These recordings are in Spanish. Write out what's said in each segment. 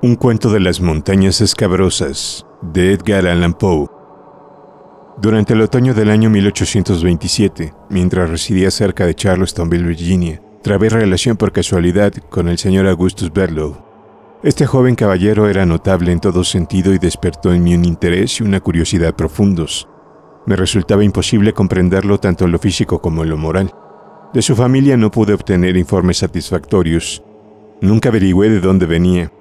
Un cuento de las montañas escabrosas de Edgar Allan Poe. Durante el otoño del año 1827, mientras residía cerca de Charlestonville, Virginia, trabé relación por casualidad con el señor Augustus Berlow. Este joven caballero era notable en todo sentido y despertó en mí un interés y una curiosidad profundos. Me resultaba imposible comprenderlo tanto en lo físico como en lo moral. De su familia no pude obtener informes satisfactorios. Nunca averigüé de dónde venía,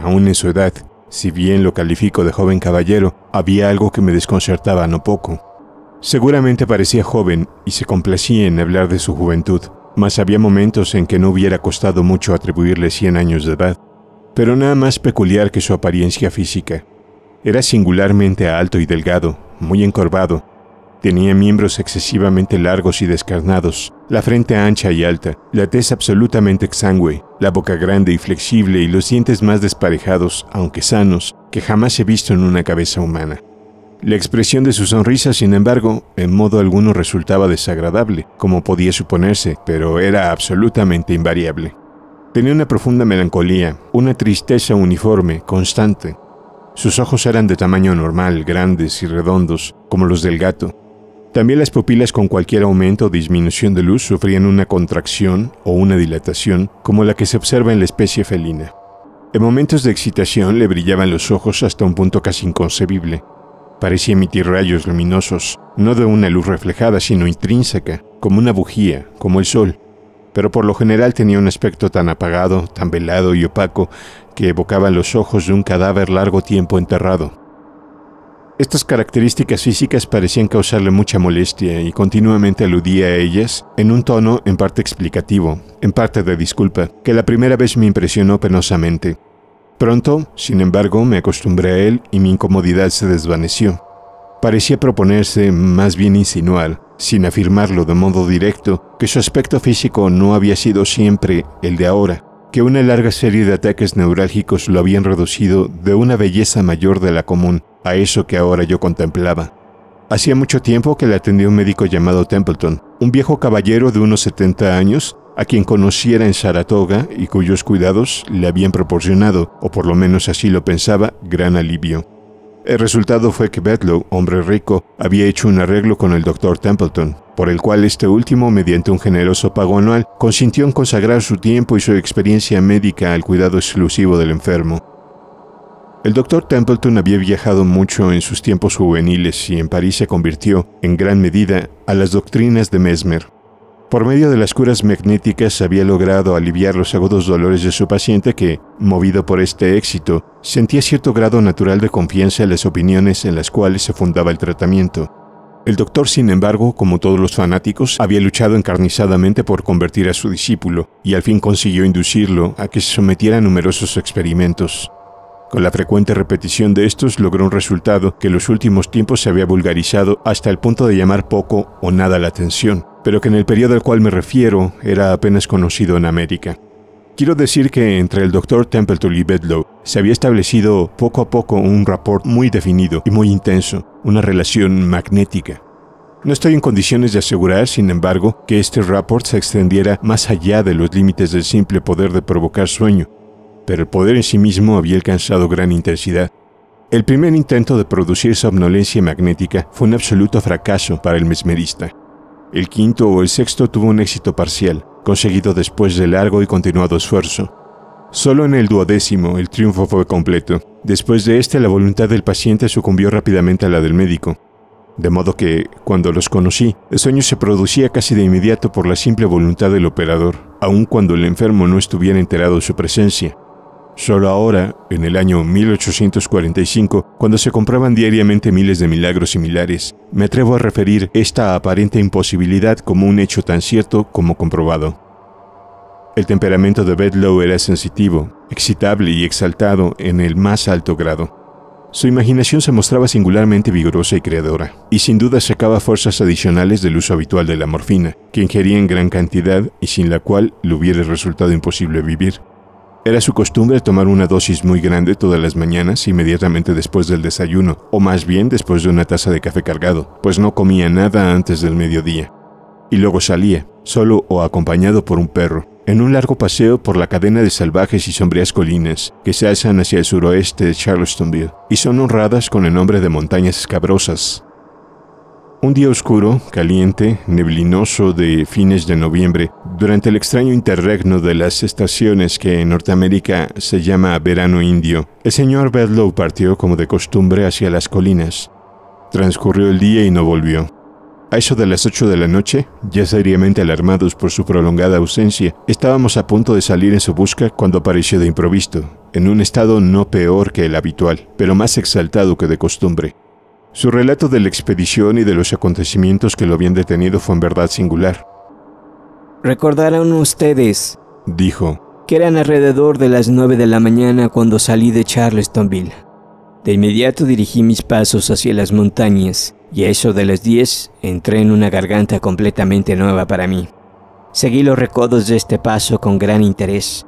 Aún en su edad, si bien lo califico de joven caballero, había algo que me desconcertaba no poco. Seguramente parecía joven y se complacía en hablar de su juventud, mas había momentos en que no hubiera costado mucho atribuirle 100 años de edad, pero nada más peculiar que su apariencia física. Era singularmente alto y delgado, muy encorvado, Tenía miembros excesivamente largos y descarnados, la frente ancha y alta, la tez absolutamente exangüe, la boca grande y flexible y los dientes más desparejados, aunque sanos, que jamás he visto en una cabeza humana. La expresión de su sonrisa, sin embargo, en modo alguno resultaba desagradable, como podía suponerse, pero era absolutamente invariable. Tenía una profunda melancolía, una tristeza uniforme, constante, sus ojos eran de tamaño normal, grandes y redondos, como los del gato, también las pupilas con cualquier aumento o disminución de luz sufrían una contracción o una dilatación como la que se observa en la especie felina. En momentos de excitación le brillaban los ojos hasta un punto casi inconcebible. Parecía emitir rayos luminosos, no de una luz reflejada, sino intrínseca, como una bujía, como el sol. Pero por lo general tenía un aspecto tan apagado, tan velado y opaco, que evocaban los ojos de un cadáver largo tiempo enterrado. Estas características físicas parecían causarle mucha molestia y continuamente aludía a ellas en un tono en parte explicativo, en parte de disculpa, que la primera vez me impresionó penosamente. Pronto, sin embargo, me acostumbré a él y mi incomodidad se desvaneció. Parecía proponerse, más bien insinuar, sin afirmarlo de modo directo, que su aspecto físico no había sido siempre el de ahora, que una larga serie de ataques neurálgicos lo habían reducido de una belleza mayor de la común a eso que ahora yo contemplaba. Hacía mucho tiempo que le atendía un médico llamado Templeton, un viejo caballero de unos 70 años, a quien conociera en Saratoga y cuyos cuidados le habían proporcionado, o por lo menos así lo pensaba, gran alivio. El resultado fue que Bedlow, hombre rico, había hecho un arreglo con el doctor Templeton, por el cual este último, mediante un generoso pago anual, consintió en consagrar su tiempo y su experiencia médica al cuidado exclusivo del enfermo. El doctor Templeton había viajado mucho en sus tiempos juveniles y en París se convirtió, en gran medida, a las doctrinas de Mesmer. Por medio de las curas magnéticas había logrado aliviar los agudos dolores de su paciente que, movido por este éxito, sentía cierto grado natural de confianza en las opiniones en las cuales se fundaba el tratamiento. El doctor, sin embargo, como todos los fanáticos, había luchado encarnizadamente por convertir a su discípulo, y al fin consiguió inducirlo a que se sometiera a numerosos experimentos. Con la frecuente repetición de estos logró un resultado que en los últimos tiempos se había vulgarizado hasta el punto de llamar poco o nada la atención, pero que en el periodo al cual me refiero era apenas conocido en América. Quiero decir que entre el Dr. Templeton y Bedlow se había establecido poco a poco un rapport muy definido y muy intenso, una relación magnética. No estoy en condiciones de asegurar, sin embargo, que este rapport se extendiera más allá de los límites del simple poder de provocar sueño, pero el poder en sí mismo había alcanzado gran intensidad. El primer intento de producir somnolencia magnética fue un absoluto fracaso para el mesmerista. El quinto o el sexto tuvo un éxito parcial, conseguido después de largo y continuado esfuerzo. Solo en el duodécimo el triunfo fue completo. Después de este la voluntad del paciente sucumbió rápidamente a la del médico. De modo que, cuando los conocí, el sueño se producía casi de inmediato por la simple voluntad del operador, aun cuando el enfermo no estuviera enterado de su presencia. Solo ahora, en el año 1845, cuando se compraban diariamente miles de milagros similares, me atrevo a referir esta aparente imposibilidad como un hecho tan cierto como comprobado. El temperamento de Bedlow era sensitivo, excitable y exaltado en el más alto grado. Su imaginación se mostraba singularmente vigorosa y creadora, y sin duda sacaba fuerzas adicionales del uso habitual de la morfina, que ingería en gran cantidad y sin la cual le hubiera resultado imposible vivir. Era su costumbre tomar una dosis muy grande todas las mañanas inmediatamente después del desayuno, o más bien después de una taza de café cargado, pues no comía nada antes del mediodía. Y luego salía, solo o acompañado por un perro, en un largo paseo por la cadena de salvajes y sombrías colinas que se alzan hacia el suroeste de Charlestonville y son honradas con el nombre de montañas escabrosas, un día oscuro, caliente, neblinoso de fines de noviembre, durante el extraño interregno de las estaciones que en Norteamérica se llama verano indio, el señor Bedlow partió como de costumbre hacia las colinas. Transcurrió el día y no volvió. A eso de las 8 de la noche, ya seriamente alarmados por su prolongada ausencia, estábamos a punto de salir en su busca cuando apareció de improviso, en un estado no peor que el habitual, pero más exaltado que de costumbre. Su relato de la expedición y de los acontecimientos que lo habían detenido fue en verdad singular. Recordarán ustedes, dijo, que eran alrededor de las nueve de la mañana cuando salí de Charlestonville. De inmediato dirigí mis pasos hacia las montañas y a eso de las diez, entré en una garganta completamente nueva para mí. Seguí los recodos de este paso con gran interés.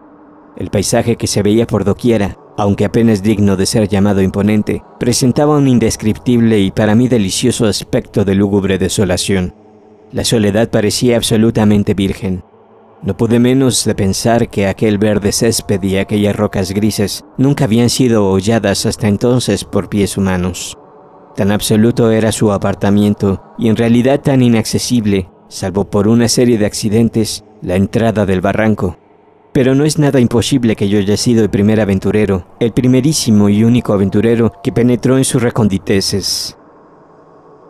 El paisaje que se veía por doquiera, aunque apenas digno de ser llamado imponente, presentaba un indescriptible y para mí delicioso aspecto de lúgubre desolación. La soledad parecía absolutamente virgen. No pude menos de pensar que aquel verde césped y aquellas rocas grises nunca habían sido holladas hasta entonces por pies humanos. Tan absoluto era su apartamiento y en realidad tan inaccesible, salvo por una serie de accidentes, la entrada del barranco, pero no es nada imposible que yo haya sido el primer aventurero, el primerísimo y único aventurero que penetró en sus reconditeces.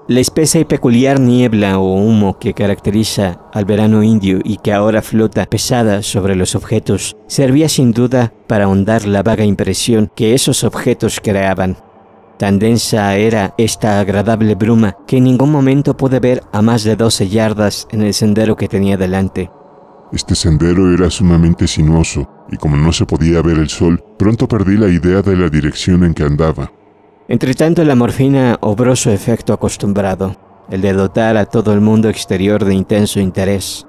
La espesa y peculiar niebla o humo que caracteriza al verano indio y que ahora flota pesada sobre los objetos servía sin duda para ahondar la vaga impresión que esos objetos creaban. Tan densa era esta agradable bruma que en ningún momento pude ver a más de 12 yardas en el sendero que tenía delante. Este sendero era sumamente sinuoso, y como no se podía ver el sol, pronto perdí la idea de la dirección en que andaba. Entretanto, la morfina obró su efecto acostumbrado, el de dotar a todo el mundo exterior de intenso interés.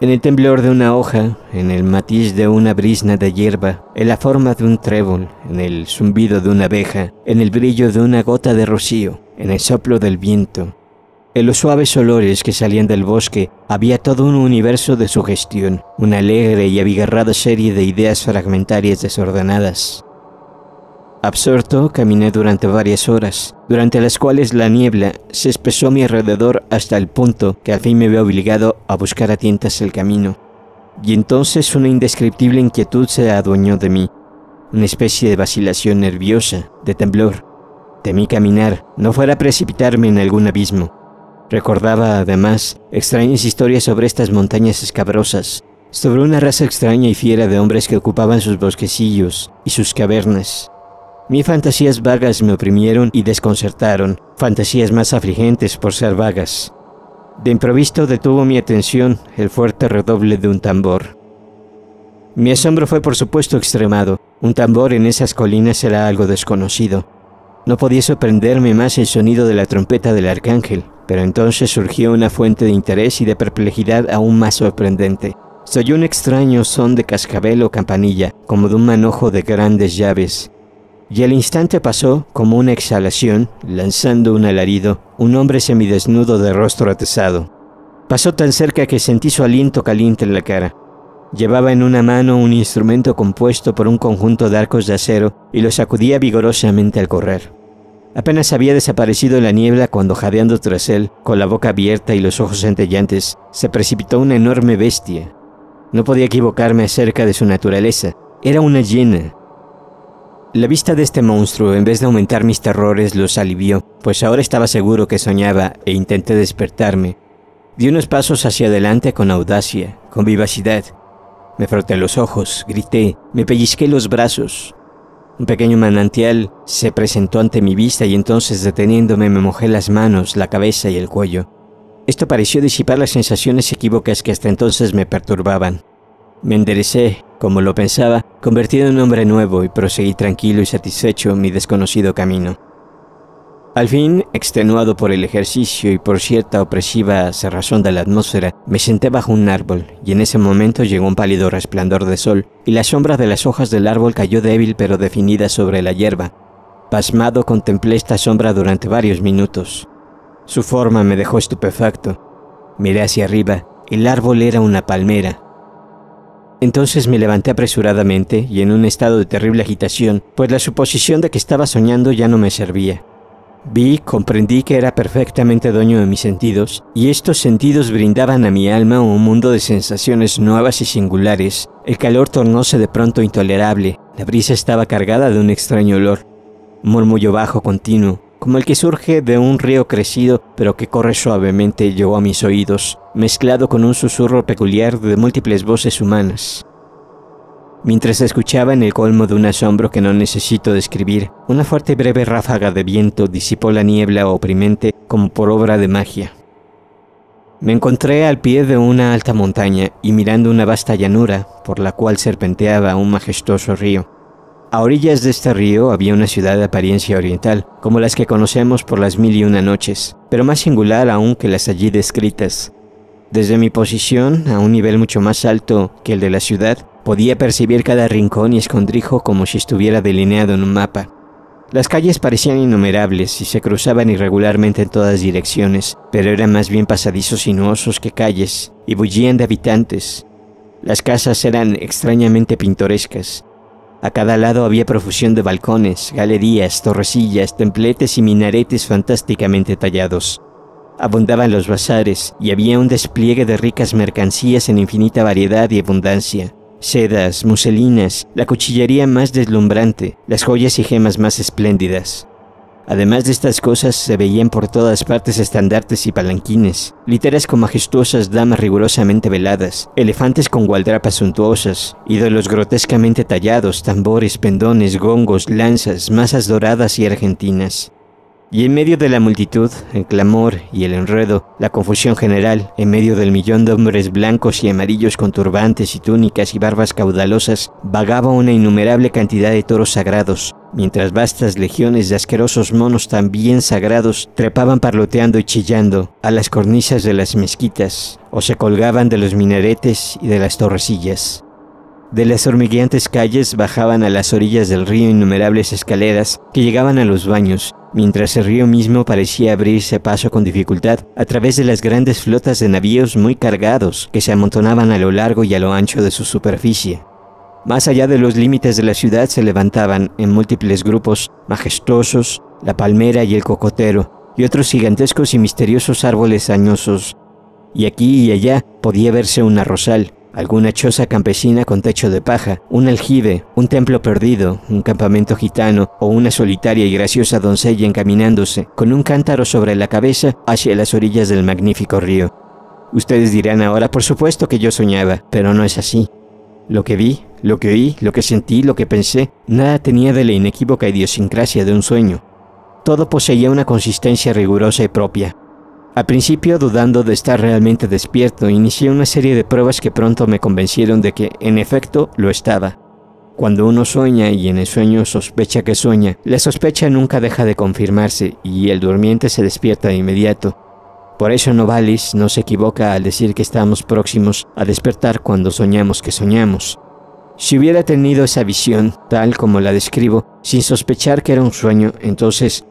En el temblor de una hoja, en el matiz de una brisna de hierba, en la forma de un trébol, en el zumbido de una abeja, en el brillo de una gota de rocío, en el soplo del viento, los suaves olores que salían del bosque había todo un universo de sugestión, una alegre y abigarrada serie de ideas fragmentarias desordenadas. Absorto, caminé durante varias horas, durante las cuales la niebla se espesó a mi alrededor hasta el punto que al fin me veo obligado a buscar a tientas el camino. Y entonces una indescriptible inquietud se adueñó de mí, una especie de vacilación nerviosa, de temblor. Temí caminar, no fuera a precipitarme en algún abismo, Recordaba, además, extrañas historias sobre estas montañas escabrosas, sobre una raza extraña y fiera de hombres que ocupaban sus bosquecillos y sus cavernas. Mis fantasías vagas me oprimieron y desconcertaron, fantasías más afligentes por ser vagas. De improviso detuvo mi atención el fuerte redoble de un tambor. Mi asombro fue por supuesto extremado. Un tambor en esas colinas era algo desconocido. No podía sorprenderme más el sonido de la trompeta del arcángel, pero entonces surgió una fuente de interés y de perplejidad aún más sorprendente. Se un extraño son de cascabel o campanilla, como de un manojo de grandes llaves. Y el instante pasó como una exhalación, lanzando un alarido, un hombre semidesnudo de rostro atesado. Pasó tan cerca que sentí su aliento caliente en la cara. Llevaba en una mano un instrumento compuesto por un conjunto de arcos de acero y lo sacudía vigorosamente al correr. Apenas había desaparecido la niebla cuando, jadeando tras él, con la boca abierta y los ojos centellantes, se precipitó una enorme bestia. No podía equivocarme acerca de su naturaleza. Era una hiena. La vista de este monstruo, en vez de aumentar mis terrores, los alivió, pues ahora estaba seguro que soñaba e intenté despertarme. Di unos pasos hacia adelante con audacia, con vivacidad, me froté los ojos, grité, me pellizqué los brazos. Un pequeño manantial se presentó ante mi vista y entonces deteniéndome me mojé las manos, la cabeza y el cuello. Esto pareció disipar las sensaciones equívocas que hasta entonces me perturbaban. Me enderecé, como lo pensaba, convertido en un hombre nuevo y proseguí tranquilo y satisfecho mi desconocido camino. Al fin, extenuado por el ejercicio y por cierta opresiva cerrazón de la atmósfera, me senté bajo un árbol, y en ese momento llegó un pálido resplandor de sol, y la sombra de las hojas del árbol cayó débil pero definida sobre la hierba. Pasmado contemplé esta sombra durante varios minutos. Su forma me dejó estupefacto. Miré hacia arriba, el árbol era una palmera, entonces me levanté apresuradamente y en un estado de terrible agitación, pues la suposición de que estaba soñando ya no me servía. Vi, comprendí que era perfectamente dueño de mis sentidos, y estos sentidos brindaban a mi alma un mundo de sensaciones nuevas y singulares. El calor tornóse de pronto intolerable, la brisa estaba cargada de un extraño olor, murmullo bajo continuo, como el que surge de un río crecido pero que corre suavemente llegó a mis oídos, mezclado con un susurro peculiar de múltiples voces humanas mientras escuchaba en el colmo de un asombro que no necesito describir, una fuerte y breve ráfaga de viento disipó la niebla oprimente como por obra de magia. Me encontré al pie de una alta montaña y mirando una vasta llanura por la cual serpenteaba un majestuoso río. A orillas de este río había una ciudad de apariencia oriental, como las que conocemos por las mil y una noches, pero más singular aún que las allí descritas, desde mi posición, a un nivel mucho más alto que el de la ciudad, podía percibir cada rincón y escondrijo como si estuviera delineado en un mapa. Las calles parecían innumerables y se cruzaban irregularmente en todas direcciones, pero eran más bien pasadizos sinuosos que calles, y bullían de habitantes. Las casas eran extrañamente pintorescas. A cada lado había profusión de balcones, galerías, torrecillas, templetes y minaretes fantásticamente tallados abundaban los bazares y había un despliegue de ricas mercancías en infinita variedad y abundancia. Sedas, muselinas, la cuchillería más deslumbrante, las joyas y gemas más espléndidas. Además de estas cosas, se veían por todas partes estandartes y palanquines, literas con majestuosas damas rigurosamente veladas, elefantes con gualdrapas suntuosas, ídolos grotescamente tallados, tambores, pendones, gongos, lanzas, masas doradas y argentinas. Y en medio de la multitud, el clamor y el enredo, la confusión general, en medio del millón de hombres blancos y amarillos con turbantes y túnicas y barbas caudalosas, vagaba una innumerable cantidad de toros sagrados, mientras vastas legiones de asquerosos monos también sagrados trepaban parloteando y chillando a las cornisas de las mezquitas, o se colgaban de los minaretes y de las torrecillas. De las hormigueantes calles bajaban a las orillas del río innumerables escaleras que llegaban a los baños, mientras el río mismo parecía abrirse paso con dificultad a través de las grandes flotas de navíos muy cargados que se amontonaban a lo largo y a lo ancho de su superficie. Más allá de los límites de la ciudad se levantaban, en múltiples grupos, majestuosos, la palmera y el cocotero, y otros gigantescos y misteriosos árboles añosos. Y aquí y allá podía verse una rosal, alguna choza campesina con techo de paja, un aljibe, un templo perdido, un campamento gitano o una solitaria y graciosa doncella encaminándose, con un cántaro sobre la cabeza, hacia las orillas del magnífico río. Ustedes dirán ahora, por supuesto que yo soñaba, pero no es así. Lo que vi, lo que oí, lo que sentí, lo que pensé, nada tenía de la inequívoca idiosincrasia de un sueño. Todo poseía una consistencia rigurosa y propia, al principio, dudando de estar realmente despierto, inicié una serie de pruebas que pronto me convencieron de que, en efecto, lo estaba. Cuando uno sueña y en el sueño sospecha que sueña, la sospecha nunca deja de confirmarse y el durmiente se despierta de inmediato. Por eso Novalis no se equivoca al decir que estamos próximos a despertar cuando soñamos que soñamos. Si hubiera tenido esa visión, tal como la describo, sin sospechar que era un sueño, entonces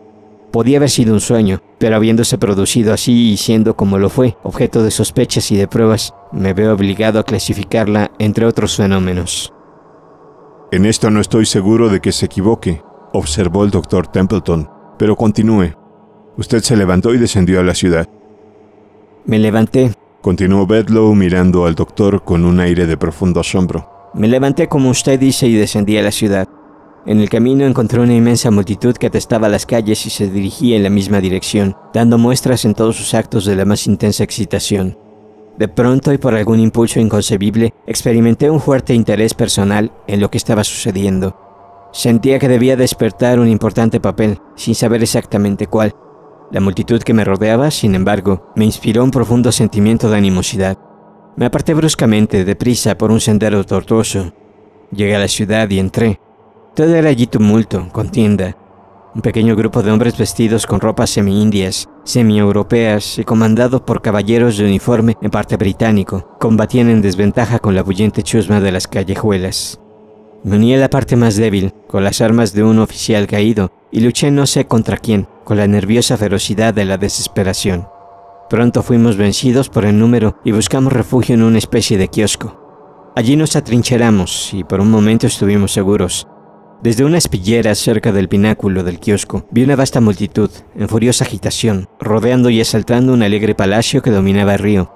Podía haber sido un sueño, pero habiéndose producido así y siendo como lo fue, objeto de sospechas y de pruebas, me veo obligado a clasificarla entre otros fenómenos. En esto no estoy seguro de que se equivoque, observó el doctor Templeton, pero continúe. Usted se levantó y descendió a la ciudad. Me levanté. Continuó Bedlow mirando al doctor con un aire de profundo asombro. Me levanté como usted dice y descendí a la ciudad. En el camino encontré una inmensa multitud que atestaba las calles y se dirigía en la misma dirección, dando muestras en todos sus actos de la más intensa excitación. De pronto y por algún impulso inconcebible, experimenté un fuerte interés personal en lo que estaba sucediendo. Sentía que debía despertar un importante papel, sin saber exactamente cuál. La multitud que me rodeaba, sin embargo, me inspiró un profundo sentimiento de animosidad. Me aparté bruscamente, deprisa, por un sendero tortuoso. Llegué a la ciudad y entré. Todo era allí tumulto, contienda. Un pequeño grupo de hombres vestidos con ropas semi-indias, semi-europeas y comandados por caballeros de uniforme en parte británico, combatían en desventaja con la bullente chusma de las callejuelas. Me uní a la parte más débil, con las armas de un oficial caído, y luché no sé contra quién, con la nerviosa ferocidad de la desesperación. Pronto fuimos vencidos por el número y buscamos refugio en una especie de kiosco. Allí nos atrincheramos y por un momento estuvimos seguros, desde una espillera cerca del pináculo del kiosco, vi una vasta multitud, en furiosa agitación, rodeando y asaltando un alegre palacio que dominaba el río.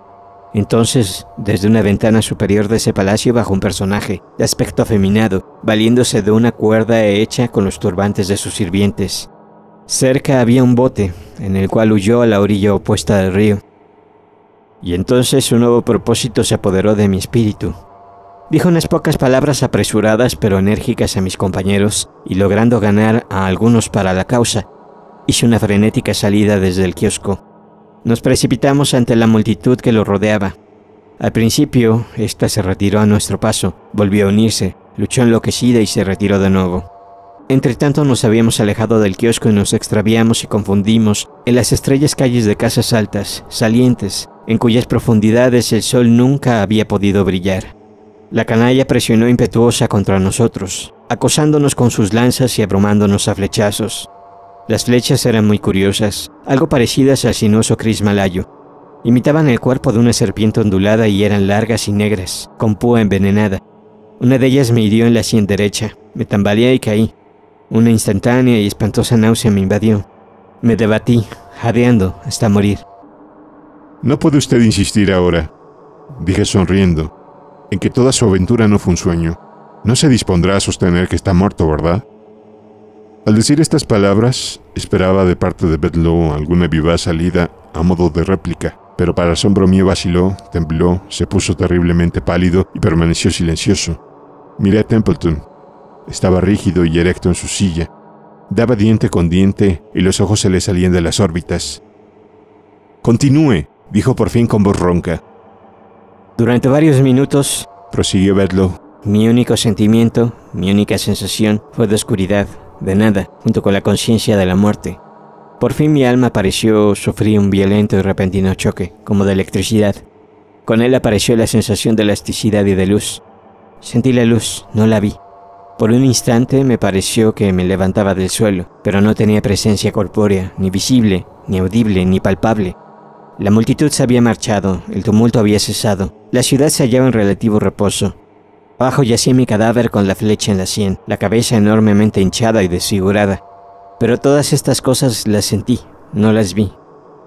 Entonces, desde una ventana superior de ese palacio bajó un personaje, de aspecto afeminado, valiéndose de una cuerda hecha con los turbantes de sus sirvientes. Cerca había un bote, en el cual huyó a la orilla opuesta del río. Y entonces un nuevo propósito se apoderó de mi espíritu, Dijo unas pocas palabras apresuradas pero enérgicas a mis compañeros y logrando ganar a algunos para la causa. Hice una frenética salida desde el kiosco. Nos precipitamos ante la multitud que lo rodeaba. Al principio, ésta se retiró a nuestro paso, volvió a unirse, luchó enloquecida y se retiró de nuevo. Entretanto nos habíamos alejado del kiosco y nos extraviamos y confundimos en las estrellas calles de casas altas, salientes, en cuyas profundidades el sol nunca había podido brillar. La canalla presionó impetuosa contra nosotros, acosándonos con sus lanzas y abrumándonos a flechazos. Las flechas eran muy curiosas, algo parecidas al sinuoso Cris malayo. Imitaban el cuerpo de una serpiente ondulada y eran largas y negras, con púa envenenada. Una de ellas me hirió en la sien derecha, me tambaleé y caí. Una instantánea y espantosa náusea me invadió. Me debatí, jadeando, hasta morir. No puede usted insistir ahora, dije sonriendo en que toda su aventura no fue un sueño. No se dispondrá a sostener que está muerto, ¿verdad? Al decir estas palabras, esperaba de parte de Bedlow alguna viva salida a modo de réplica, pero para asombro mío vaciló, tembló, se puso terriblemente pálido y permaneció silencioso. Miré a Templeton. Estaba rígido y erecto en su silla. Daba diente con diente y los ojos se le salían de las órbitas. Continúe, dijo por fin con voz ronca. Durante varios minutos, prosiguió Bedlow, mi único sentimiento, mi única sensación fue de oscuridad, de nada, junto con la conciencia de la muerte. Por fin mi alma pareció sufrir un violento y repentino choque, como de electricidad. Con él apareció la sensación de elasticidad y de luz. Sentí la luz, no la vi. Por un instante me pareció que me levantaba del suelo, pero no tenía presencia corpórea, ni visible, ni audible, ni palpable. La multitud se había marchado, el tumulto había cesado, la ciudad se hallaba en relativo reposo. Bajo yacía mi cadáver con la flecha en la sien, la cabeza enormemente hinchada y desfigurada. Pero todas estas cosas las sentí, no las vi.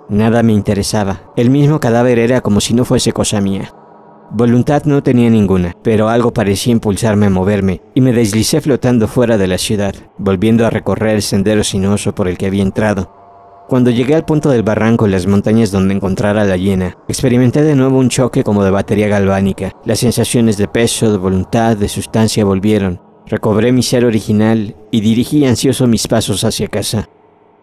Nada me interesaba. El mismo cadáver era como si no fuese cosa mía. Voluntad no tenía ninguna, pero algo parecía impulsarme a moverme, y me deslicé flotando fuera de la ciudad, volviendo a recorrer el sendero sinuoso por el que había entrado. Cuando llegué al punto del barranco en las montañas donde encontrara la hiena, experimenté de nuevo un choque como de batería galvánica. Las sensaciones de peso, de voluntad, de sustancia volvieron. Recobré mi ser original y dirigí ansioso mis pasos hacia casa.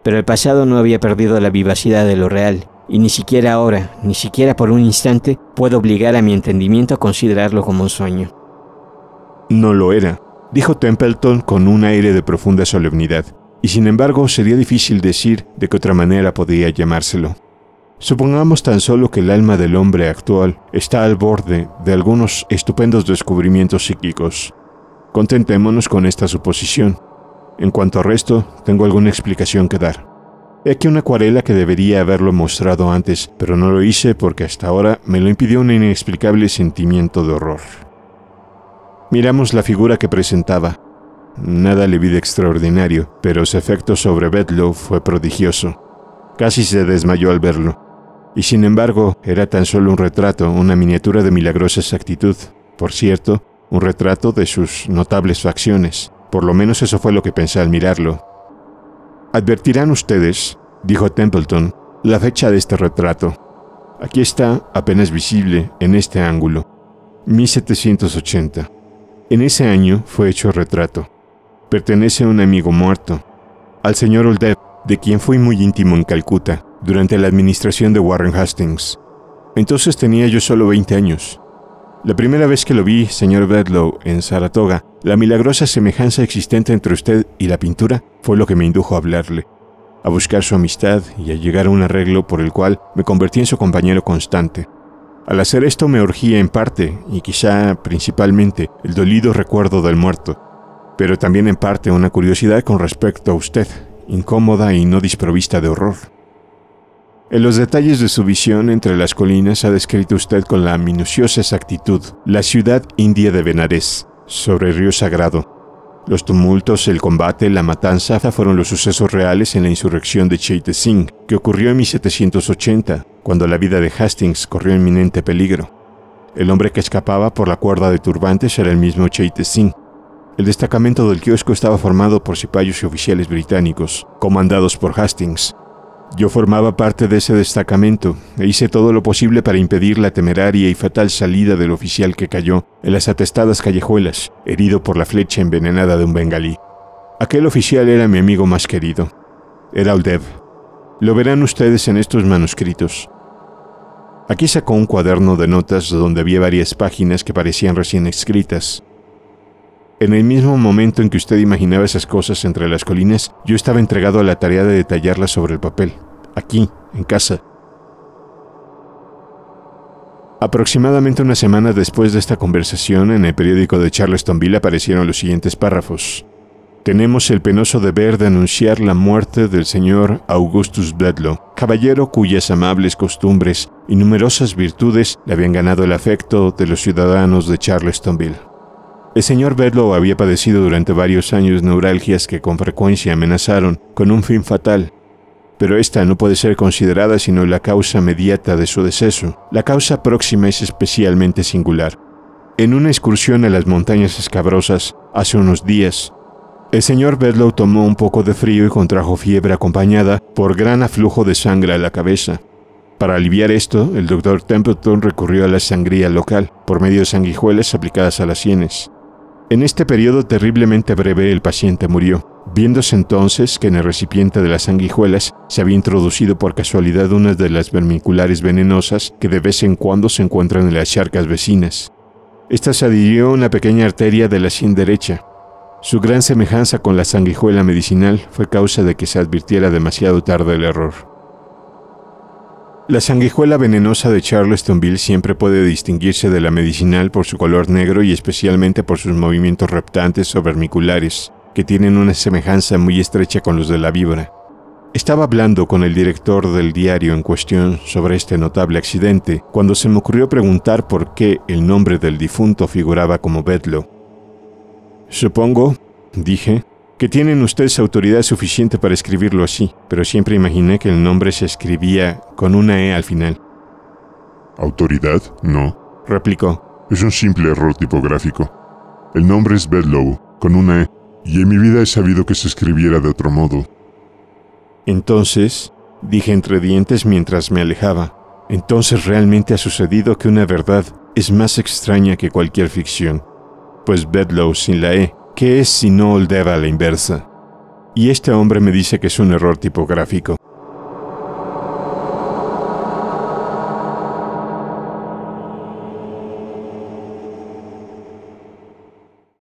Pero el pasado no había perdido la vivacidad de lo real, y ni siquiera ahora, ni siquiera por un instante, puedo obligar a mi entendimiento a considerarlo como un sueño. No lo era, dijo Templeton con un aire de profunda solemnidad y sin embargo sería difícil decir de qué otra manera podría llamárselo. Supongamos tan solo que el alma del hombre actual está al borde de algunos estupendos descubrimientos psíquicos. Contentémonos con esta suposición. En cuanto al resto, tengo alguna explicación que dar. He aquí una acuarela que debería haberlo mostrado antes, pero no lo hice porque hasta ahora me lo impidió un inexplicable sentimiento de horror. Miramos la figura que presentaba, Nada le vi de extraordinario, pero su efecto sobre Bedloe fue prodigioso. Casi se desmayó al verlo. Y sin embargo, era tan solo un retrato, una miniatura de milagrosa exactitud. Por cierto, un retrato de sus notables facciones. Por lo menos eso fue lo que pensé al mirarlo. Advertirán ustedes, dijo Templeton, la fecha de este retrato. Aquí está, apenas visible, en este ángulo. 1780. En ese año fue hecho el retrato pertenece a un amigo muerto, al señor Oldev, de quien fui muy íntimo en Calcuta durante la administración de Warren Hastings. Entonces tenía yo solo 20 años. La primera vez que lo vi, señor Bedlow, en Saratoga, la milagrosa semejanza existente entre usted y la pintura fue lo que me indujo a hablarle, a buscar su amistad y a llegar a un arreglo por el cual me convertí en su compañero constante. Al hacer esto me urgía en parte, y quizá principalmente, el dolido recuerdo del muerto, pero también en parte una curiosidad con respecto a usted, incómoda y no disprovista de horror. En los detalles de su visión entre las colinas ha descrito usted con la minuciosa exactitud la ciudad india de Benares, sobre el río Sagrado. Los tumultos, el combate, la matanza fueron los sucesos reales en la insurrección de Chait Singh, que ocurrió en 1780, cuando la vida de Hastings corrió inminente peligro. El hombre que escapaba por la cuerda de turbantes era el mismo Chait Singh, el destacamento del kiosco estaba formado por cipayos y oficiales británicos, comandados por Hastings. Yo formaba parte de ese destacamento e hice todo lo posible para impedir la temeraria y fatal salida del oficial que cayó en las atestadas callejuelas, herido por la flecha envenenada de un bengalí. Aquel oficial era mi amigo más querido. Era Aldev. Lo verán ustedes en estos manuscritos. Aquí sacó un cuaderno de notas donde había varias páginas que parecían recién escritas. En el mismo momento en que usted imaginaba esas cosas entre las colinas, yo estaba entregado a la tarea de detallarlas sobre el papel, aquí, en casa. Aproximadamente una semana después de esta conversación, en el periódico de Charlestonville aparecieron los siguientes párrafos. Tenemos el penoso deber de anunciar la muerte del señor Augustus Bledlow, caballero cuyas amables costumbres y numerosas virtudes le habían ganado el afecto de los ciudadanos de Charlestonville. El señor Bedlow había padecido durante varios años neuralgias que con frecuencia amenazaron con un fin fatal, pero esta no puede ser considerada sino la causa mediata de su deceso. La causa próxima es especialmente singular. En una excursión a las montañas escabrosas, hace unos días, el señor Bedlow tomó un poco de frío y contrajo fiebre acompañada por gran aflujo de sangre a la cabeza. Para aliviar esto, el doctor Templeton recurrió a la sangría local, por medio de sanguijuelas aplicadas a las sienes. En este periodo terriblemente breve el paciente murió, viéndose entonces que en el recipiente de las sanguijuelas se había introducido por casualidad una de las vermiculares venenosas que de vez en cuando se encuentran en las charcas vecinas. Esta se adhirió a una pequeña arteria de la sien derecha. Su gran semejanza con la sanguijuela medicinal fue causa de que se advirtiera demasiado tarde el error. La sanguijuela venenosa de Charlestonville siempre puede distinguirse de la medicinal por su color negro y especialmente por sus movimientos reptantes o vermiculares, que tienen una semejanza muy estrecha con los de la víbora. Estaba hablando con el director del diario en cuestión sobre este notable accidente cuando se me ocurrió preguntar por qué el nombre del difunto figuraba como Bedlow. Supongo, dije, que tienen ustedes autoridad suficiente para escribirlo así, pero siempre imaginé que el nombre se escribía con una E al final. ¿Autoridad? No. Replicó. Es un simple error tipográfico. El nombre es Bedlow, con una E, y en mi vida he sabido que se escribiera de otro modo. Entonces, dije entre dientes mientras me alejaba, entonces realmente ha sucedido que una verdad es más extraña que cualquier ficción, pues Bedlow sin la E ¿Qué es si no oldeva a la inversa? Y este hombre me dice que es un error tipográfico.